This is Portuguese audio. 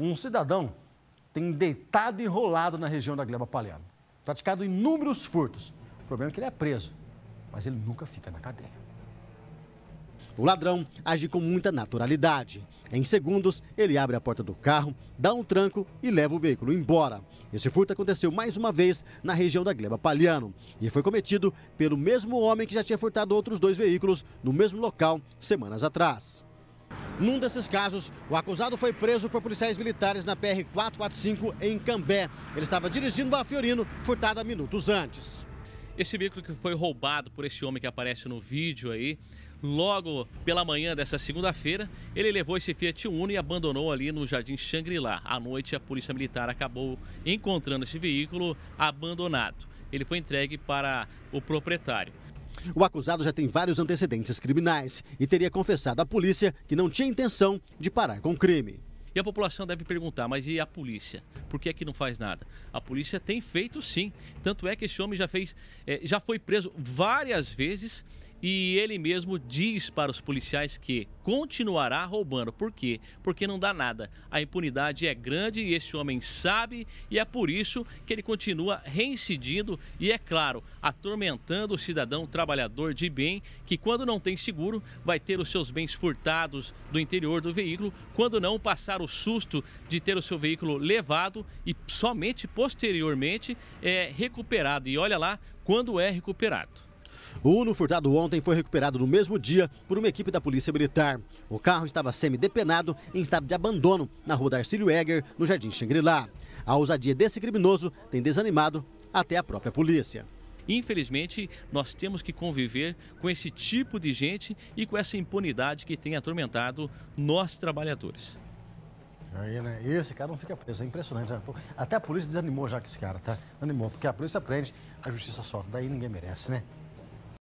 Um cidadão tem deitado e enrolado na região da Gleba Palhano, praticado inúmeros furtos. O problema é que ele é preso, mas ele nunca fica na cadeia. O ladrão age com muita naturalidade. Em segundos, ele abre a porta do carro, dá um tranco e leva o veículo embora. Esse furto aconteceu mais uma vez na região da Gleba Palhano e foi cometido pelo mesmo homem que já tinha furtado outros dois veículos no mesmo local semanas atrás. Num desses casos, o acusado foi preso por policiais militares na PR-445 em Cambé. Ele estava dirigindo a Fiorino, furtada minutos antes. Esse veículo que foi roubado por esse homem que aparece no vídeo aí, logo pela manhã dessa segunda-feira, ele levou esse Fiat Uno e abandonou ali no Jardim Xangri-Lá. À noite, a Polícia Militar acabou encontrando esse veículo abandonado. Ele foi entregue para o proprietário. O acusado já tem vários antecedentes criminais e teria confessado à polícia que não tinha intenção de parar com o crime. E a população deve perguntar, mas e a polícia? Por que é que não faz nada? A polícia tem feito sim. Tanto é que esse homem já fez, eh, já foi preso várias vezes e ele mesmo diz para os policiais que continuará roubando. Por quê? Porque não dá nada. A impunidade é grande e esse homem sabe, e é por isso que ele continua reincidindo e, é claro, atormentando o cidadão trabalhador de bem que, quando não tem seguro, vai ter os seus bens furtados do interior do veículo, quando não passar o susto de ter o seu veículo levado e somente posteriormente é recuperado. E olha lá quando é recuperado. O Uno furtado ontem foi recuperado no mesmo dia por uma equipe da Polícia Militar. O carro estava semi-depenado em estado de abandono na rua Darcílio Egger, no Jardim Xangri-Lá. A ousadia desse criminoso tem desanimado até a própria polícia. Infelizmente, nós temos que conviver com esse tipo de gente e com essa impunidade que tem atormentado nós trabalhadores. Aí, né? E esse cara não fica preso, é impressionante. Né? Até a polícia desanimou já que esse cara, tá? Animou, porque a polícia prende, a justiça só. daí ninguém merece, né?